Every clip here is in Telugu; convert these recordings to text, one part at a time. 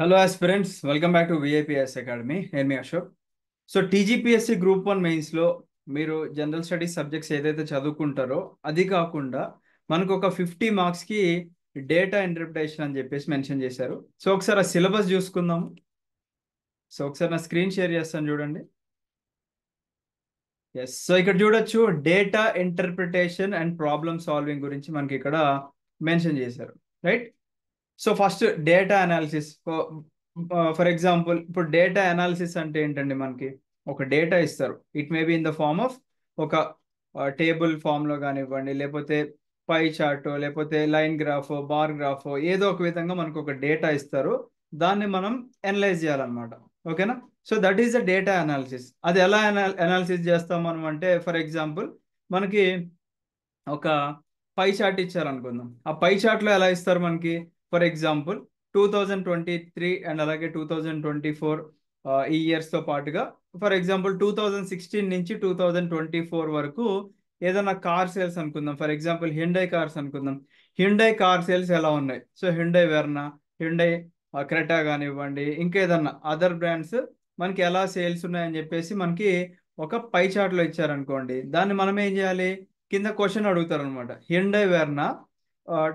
hello aspirants welcome back to VIPS academy నేను మీ Ashok so TGPSC group one మెయిన్స్లో మీరు జనరల్ స్టడీస్ సబ్జెక్ట్స్ ఏదైతే చదువుకుంటారో అది కాకుండా మనకు ఒక ఫిఫ్టీ మార్క్స్కి డేటా ఇంటర్ప్రిటేషన్ అని చెప్పేసి మెన్షన్ చేశారు సో ఒకసారి ఆ సిలబస్ చూసుకుందాము సో ఒకసారి నా స్క్రీన్ షేర్ చేస్తాను చూడండి ఎస్ సో ఇక్కడ చూడొచ్చు data interpretation and problem solving గురించి మనకి ఇక్కడ మెన్షన్ చేశారు right so first data analysis for example ఇప్పుడు డేటా అనాలిసిస్ అంటే ఏంటండి మనకి ఒక డేటా ఇస్తారు it may be in the form of ఒక టేబుల్ ఫామ్లో కానివ్వండి లేకపోతే పై చార్ట్ లేకపోతే లైన్ గ్రాఫ్ బార్ గ్రాఫ్ ఏదో ఒక విధంగా మనకు ఒక డేటా ఇస్తారు దాన్ని మనం అనలైజ్ చేయాలన్నమాట ఓకేనా so that is the data analysis అది ఎలా అనాలిసిస్ చేస్తాం మనం అంటే ఫర్ ఎగ్జాంపుల్ మనకి ఒక పై చార్ట్ ఇచ్చారనుకుందాం ఆ పై చార్ట్లో ఎలా ఇస్తారు మనకి for example two thousand twenty three and అలాగే టూ థౌజండ్ ట్వంటీ ఫోర్ ఈ ఇయర్స్తో పాటుగా for example two thousand sixteen నుంచి టూ థౌజండ్ ట్వంటీ ఫోర్ వరకు ఏదైనా కార్ సేల్స్ అనుకుందాం ఫర్ ఎగ్జాంపుల్ హిండై కార్స్ అనుకుందాం హిండై కార్ సేల్స్ ఎలా ఉన్నాయి so Hyundai Verna Hyundai Creta కానివ్వండి ఇంకా ఏదన్నా అదర్ బ్రాండ్స్ మనకి ఎలా సేల్స్ ఉన్నాయని చెప్పేసి మనకి ఒక పై చార్ట్లో ఇచ్చారనుకోండి దాన్ని మనం ఏం చేయాలి కింద క్వశ్చన్ అడుగుతారు అనమాట Hyundai Verna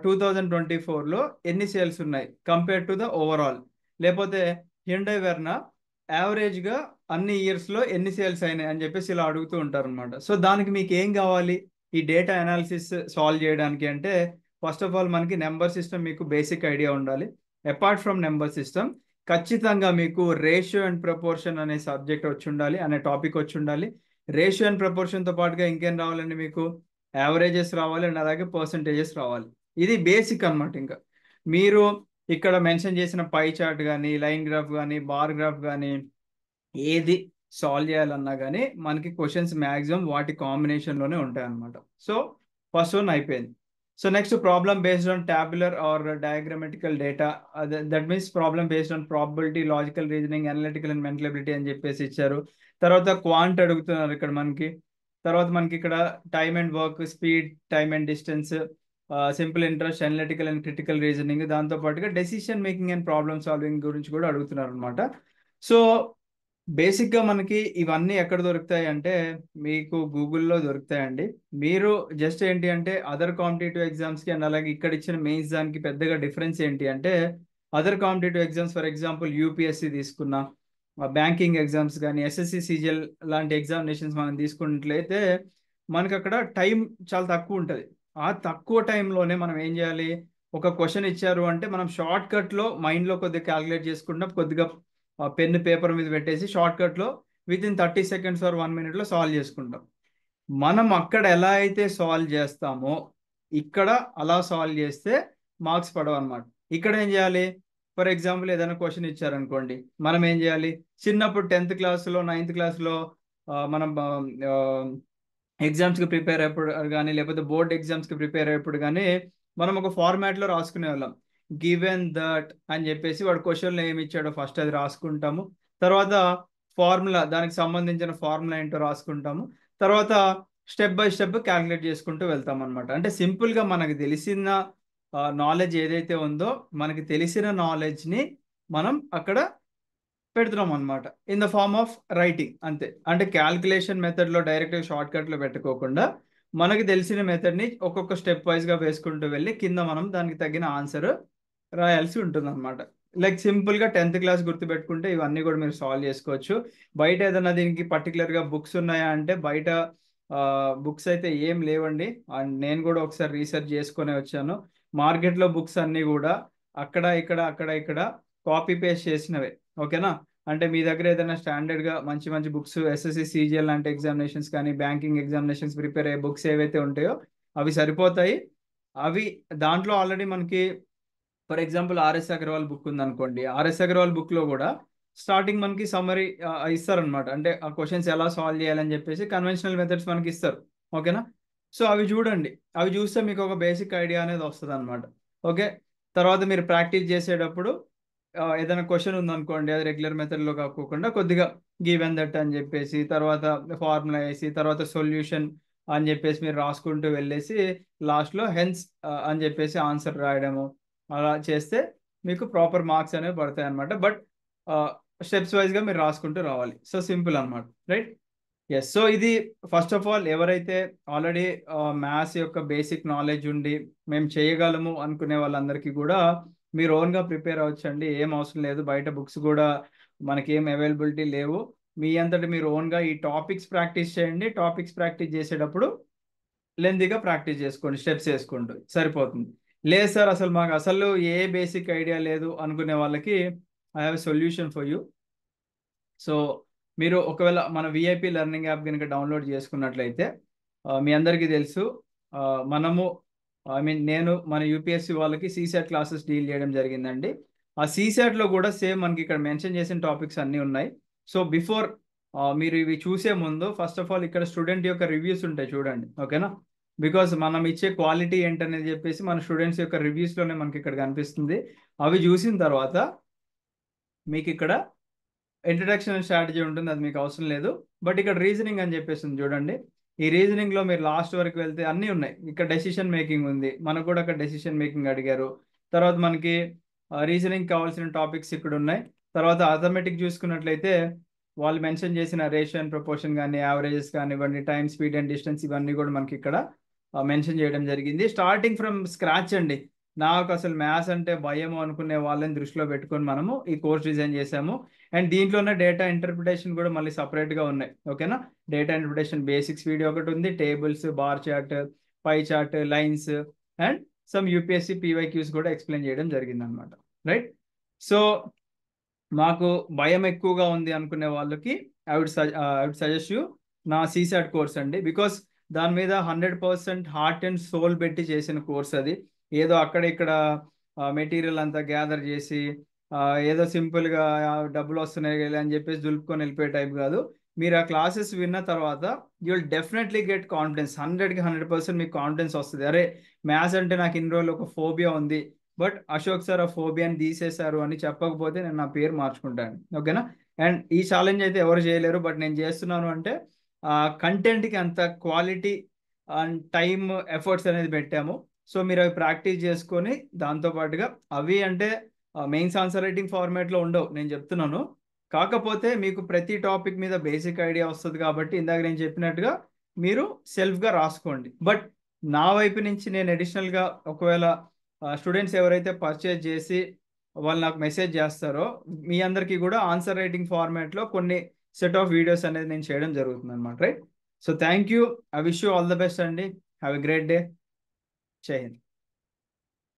two thousand twenty ఫోర్లో ఎన్ని సేల్స్ ఉన్నాయి కంపేర్ టు ద ఓవరాల్ లేకపోతే హ్యుండై వెర్నా యావరేజ్గా అన్ని ఇయర్స్లో ఎన్ని సేల్స్ అయినాయి అని చెప్పేసి ఇలా అడుగుతూ ఉంటారు అనమాట సో దానికి మీకు ఏం కావాలి ఈ డేటా అనాలిసిస్ సాల్వ్ చేయడానికి అంటే ఫస్ట్ ఆఫ్ ఆల్ మనకి నెంబర్ సిస్టమ్ మీకు బేసిక్ ఐడియా ఉండాలి అపార్ట్ ఫ్రమ్ నెంబర్ సిస్టమ్ ఖచ్చితంగా మీకు రేషియో అండ్ ప్రపోర్షన్ అనే సబ్జెక్ట్ వచ్చి ఉండాలి అనే టాపిక్ వచ్చి ఉండాలి రేషియో అండ్ ప్రపోర్షన్తో పాటుగా ఇంకేం రావాలండి మీకు యావరేజెస్ రావాలి అండ్ అలాగే పర్సంటేజెస్ రావాలి ఇది బేసిక్ అనమాట ఇంకా మీరు ఇక్కడ మెన్షన్ చేసిన పై చార్ట్ కానీ లైన్ గ్రాఫ్ కానీ బార్ గ్రాఫ్ కానీ ఏది సాల్వ్ చేయాలన్నా కానీ మనకి క్వశ్చన్స్ మ్యాక్సిమం వాటి కాంబినేషన్లోనే ఉంటాయి అనమాట సో ఫస్ట్ వన్ అయిపోయింది so next problem based on tabular or diagrammatical data that means problem based on probability logical reasoning analytical and mental ability అని చెప్పేసి ఇచ్చారు తర్వాత క్వాంట్ అడుగుతున్నారు ఇక్కడ మనకి తర్వాత మనకి ఇక్కడ time and work speed time and distance simple interest analytical and critical reasoning దాంతో పాటుగా decision making and problem solving గురించి కూడా అడుగుతున్నారు అనమాట సో బేసిక్గా మనకి ఇవన్నీ ఎక్కడ దొరుకుతాయి అంటే మీకు గూగుల్లో దొరుకుతాయండి మీరు జస్ట్ ఏంటి అంటే అదర్ కాంపిటేటివ్ ఎగ్జామ్స్కి అండ్ అలాగే ఇక్కడ ఇచ్చిన మెయిన్స్ దానికి పెద్దగా డిఫరెన్స్ ఏంటి అంటే other competitive exams for example UPSC తీసుకున్న బ్యాంకింగ్ ఎగ్జామ్స్ కానీ ఎస్ఎస్సి సీజిఎల్ లాంటి ఎగ్జామినేషన్స్ మనం తీసుకున్నట్లయితే మనకు అక్కడ టైం చాలా తక్కువ ఉంటుంది ఆ తక్కువ టైంలోనే మనం ఏం చేయాలి ఒక క్వశ్చన్ ఇచ్చారు అంటే మనం షార్ట్ కట్లో మైండ్లో కొద్దిగా క్యాలిక్యులేట్ చేసుకుంటాం కొద్దిగా పెన్ పేపర్ మీద పెట్టేసి షార్ట్ కట్లో within thirty seconds or one మినిట్లో సాల్వ్ చేసుకుంటాం మనం అక్కడ ఎలా అయితే సాల్వ్ చేస్తామో ఇక్కడ అలా సాల్వ్ చేస్తే మార్క్స్ పడవు అనమాట ఇక్కడ ఏం చేయాలి ఫర్ ఎగ్జాంపుల్ ఏదైనా క్వశ్చన్ ఇచ్చారనుకోండి మనం ఏం చేయాలి చిన్నప్పుడు టెన్త్ క్లాస్లో నైన్త్ క్లాస్లో మనం ఎగ్జామ్స్కి ప్రిపేర్ అయ్యప్పుడు కానీ లేకపోతే బోర్డ్ ఎగ్జామ్స్కి ప్రిపేర్ అయ్యప్పుడు కానీ మనం ఒక ఫార్మాట్లో రాసుకునే వాళ్ళం గివెన్ దట్ అని చెప్పేసి వాడు క్వశ్చన్లో ఏమి ఇచ్చాడో ఫస్ట్ అది రాసుకుంటాము తర్వాత ఫార్ములా దానికి సంబంధించిన ఫార్ములా ఏంటో రాసుకుంటాము తర్వాత స్టెప్ బై స్టెప్ క్యాలిక్యులేట్ చేసుకుంటూ వెళ్తాం అనమాట అంటే సింపుల్గా మనకు తెలిసిన నాలెడ్జ్ ఏదైతే ఉందో మనకి తెలిసిన నాలెడ్జ్ని మనం అక్కడ పెడుతున్నాం అనమాట in the form of writing అంతే అంటే క్యాల్కులేషన్ మెథడ్లో డైరెక్ట్గా షార్ట్ లో పెట్టుకోకుండా మనకి తెలిసిన మెథడ్ని ఒక్కొక్క స్టెప్ గా వేసుకుంటూ వెళ్ళి కింద మనం దానికి తగిన ఆన్సర్ రాయాల్సి ఉంటుంది అనమాట లైక్ సింపుల్గా టెన్త్ క్లాస్ గుర్తు పెట్టుకుంటే ఇవన్నీ కూడా మీరు సాల్వ్ చేసుకోవచ్చు బయట ఏదైనా దీనికి గా బుక్స్ ఉన్నాయా అంటే బయట బుక్స్ అయితే ఏం లేవండి అండ్ నేను కూడా ఒకసారి రీసెర్చ్ చేసుకునే వచ్చాను మార్కెట్లో బుక్స్ అన్నీ కూడా అక్కడ ఇక్కడ అక్కడ ఇక్కడ కాపీ పేస్ట్ చేసినవే ఓకేనా అంటే మీ దగ్గర ఏదైనా స్టాండర్డ్గా మంచి మంచి బుక్స్ ఎస్ఎస్సి సీజీఎల్ లాంటి ఎగ్జామినేషన్స్ కానీ బ్యాంకింగ్ ఎగ్జామినేషన్స్ ప్రిపేర్ అయ్యే బుక్స్ ఏవైతే ఉంటాయో అవి సరిపోతాయి అవి దాంట్లో ఆల్రెడీ మనకి for example RS Agarwal book ఉందనుకోండి ఆర్ఎస్ అగర్వాల్ బుక్లో కూడా స్టార్టింగ్ మనకి సమ్మరీ ఇస్తారనమాట అంటే ఆ క్వశ్చన్స్ ఎలా సాల్వ్ చేయాలని చెప్పేసి కన్వెన్షనల్ మెథడ్స్ మనకి ఇస్తారు ఓకేనా సో అవి చూడండి అవి చూస్తే మీకు ఒక బేసిక్ ఐడియా అనేది వస్తుంది అనమాట ఓకే తర్వాత మీరు ప్రాక్టీస్ చేసేటప్పుడు ఏదైనా క్వశ్చన్ ఉందనుకోండి అది రెగ్యులర్ లో కాకోకుండా కొద్దిగా గివెన్ దట్ అని చెప్పేసి తర్వాత ఫార్ములా వేసి తర్వాత సొల్యూషన్ అని చెప్పేసి మీరు రాసుకుంటూ వెళ్ళేసి లాస్ట్లో హెన్స్ అని చెప్పేసి ఆన్సర్ రాయడము అలా చేస్తే మీకు ప్రాపర్ మార్క్స్ అనేవి పడతాయి అనమాట బట్ స్టెప్స్ గా మీరు రాసుకుంటూ రావాలి సో సింపుల్ అనమాట రైట్ ఎస్ సో ఇది ఫస్ట్ ఆఫ్ ఆల్ ఎవరైతే ఆల్రెడీ మ్యాథ్స్ యొక్క బేసిక్ నాలెడ్జ్ ఉండి మేము చేయగలము అనుకునే వాళ్ళందరికీ కూడా మీరు ఓన్గా ప్రిపేర్ అవ్వచ్చండి ఏం అవసరం లేదు బయట బుక్స్ కూడా మనకి ఏం అవైలబిలిటీ లేవు మీ అంతటి మీరు ఓన్గా ఈ టాపిక్స్ ప్రాక్టీస్ చేయండి టాపిక్స్ ప్రాక్టీస్ చేసేటప్పుడు లెందీగా ప్రాక్టీస్ చేసుకోండి స్టెప్స్ వేసుకోండి సరిపోతుంది లేదు సార్ అసలు మాకు అసలు ఏ బేసిక్ ఐడియా లేదు అనుకునే వాళ్ళకి I have solution for you so మీరు ఒకవేళ మన విఐపి లెర్నింగ్ యాప్ కనుక డౌన్లోడ్ చేసుకున్నట్లయితే మీ అందరికీ తెలుసు మనము ఐ మీన్ నేను మన యూపీఎస్సీ వాళ్ళకి సీసెట్ క్లాసెస్ డీల్ చేయడం జరిగిందండి ఆ సీసెట్లో కూడా సేమ్ మనకి ఇక్కడ మెన్షన్ చేసిన టాపిక్స్ అన్నీ ఉన్నాయి సో బిఫోర్ మీరు ఇవి చూసే ముందు ఫస్ట్ ఆఫ్ ఆల్ ఇక్కడ స్టూడెంట్ యొక్క రివ్యూస్ ఉంటాయి చూడండి ఓకేనా బికాస్ మనం ఇచ్చే క్వాలిటీ ఏంటనేది చెప్పేసి మన స్టూడెంట్స్ యొక్క రివ్యూస్లోనే మనకి ఇక్కడ కనిపిస్తుంది అవి చూసిన తర్వాత మీకు ఇక్కడ ఇంట్రడక్షన్ స్ట్రాటజీ ఉంటుంది అది మీకు అవసరం లేదు బట్ ఇక్కడ రీజనింగ్ అని చెప్పేసి చూడండి ఈ రీజనింగ్ లో మీరు లాస్ట్ వరకు వెళ్తే అన్నీ ఉన్నాయి ఇక్కడ డెసిషన్ మేకింగ్ ఉంది మనకు కూడా అక్కడ డెసిషన్ మేకింగ్ అడిగారు తర్వాత మనకి రీజనింగ్ కావాల్సిన టాపిక్స్ ఇక్కడ ఉన్నాయి తర్వాత ఆటోమేటిక్ చూసుకున్నట్లయితే వాళ్ళు మెన్షన్ చేసిన రేషియో అండ్ ప్రపోర్షన్ కానీ యావరేజెస్ కానివ్వండి టైం స్పీడ్ అండ్ డిస్టెన్స్ ఇవన్నీ కూడా మనకి ఇక్కడ మెన్షన్ చేయడం జరిగింది స్టార్టింగ్ ఫ్రమ్ స్క్రాచ్ అండి నాకు అసలు మ్యాథ్స్ అంటే భయం అనుకునే వాళ్ళని దృష్టిలో పెట్టుకొని మనము ఈ కోర్స్ డిజైన్ చేసాము అండ్ దీంట్లో ఉన్న డేటా ఇంటర్ప్రిటేషన్ కూడా మళ్ళీ సపరేట్గా ఉన్నాయి ఓకేనా డేటా ఇంటర్ప్రిటేషన్ బేసిక్స్ వీడియో ఒకటి ఉంది tables bar chart pie chart lines and some UPSC PYQs కూడా ఎక్స్ప్లెయిన్ చేయడం జరిగింది అనమాట రైట్ సో మాకు భయం ఎక్కువగా ఉంది అనుకునే వాళ్ళకి I would I would suggest you నా సీసాట్ కోర్స్ అండి బికాస్ దాని మీద hundred percent heart and soul పెట్టి చేసిన కోర్స్ అది ఏదో అక్కడ ఇక్కడ మెటీరియల్ అంతా గ్యాదర్ చేసి ఏదో సింపుల్గా డబ్బులు వస్తున్నాయి అని చెప్పేసి దులుపుకొని వెళ్ళిపోయే టైప్ కాదు మీరు ఆ క్లాసెస్ విన్న తర్వాత you will definitely get confidence హండ్రెడ్కి హండ్రెడ్ పర్సెంట్ మీకు కాన్ఫిడెన్స్ వస్తుంది అరే మ్యాథ్స్ అంటే నాకు ఇన్ని రోజులు ఒక ఫోబియా ఉంది బట్ అశోక్ సార్ ఆ ఫోబియాని తీసేశారు అని చెప్పకపోతే నేను నా పేరు మార్చుకుంటాను ఓకేనా అండ్ ఈ ఛాలెంజ్ అయితే ఎవరు చేయలేరు బట్ నేను చేస్తున్నాను అంటే కంటెంట్కి అంత క్వాలిటీ అండ్ టైమ్ ఎఫర్ట్స్ అనేది పెట్టాము సో మీరు అవి ప్రాక్టీస్ చేసుకొని దాంతోపాటుగా అవి అంటే మెయిన్స్ ఆన్సర్ రైటింగ్ ఫార్మాట్లో ఉండవు నేను చెప్తున్నాను కాకపోతే మీకు ప్రతి టాపిక్ మీద బేసిక్ ఐడియా వస్తుంది కాబట్టి ఇందాక నేను చెప్పినట్టుగా మీరు సెల్ఫ్గా రాసుకోండి బట్ నా వైపు నుంచి నేను అడిషనల్గా ఒకవేళ స్టూడెంట్స్ ఎవరైతే పర్చేజ్ చేసి వాళ్ళు నాకు మెసేజ్ చేస్తారో మీ అందరికీ కూడా ఆన్సర్ రైటింగ్ ఫార్మాట్లో కొన్ని సెట్ ఆఫ్ వీడియోస్ అనేది నేను చేయడం జరుగుతుంది అనమాట right so thank you I wish you all the best అండి హ్యావ్ ఎ గ్రేట్ డే जय हिंद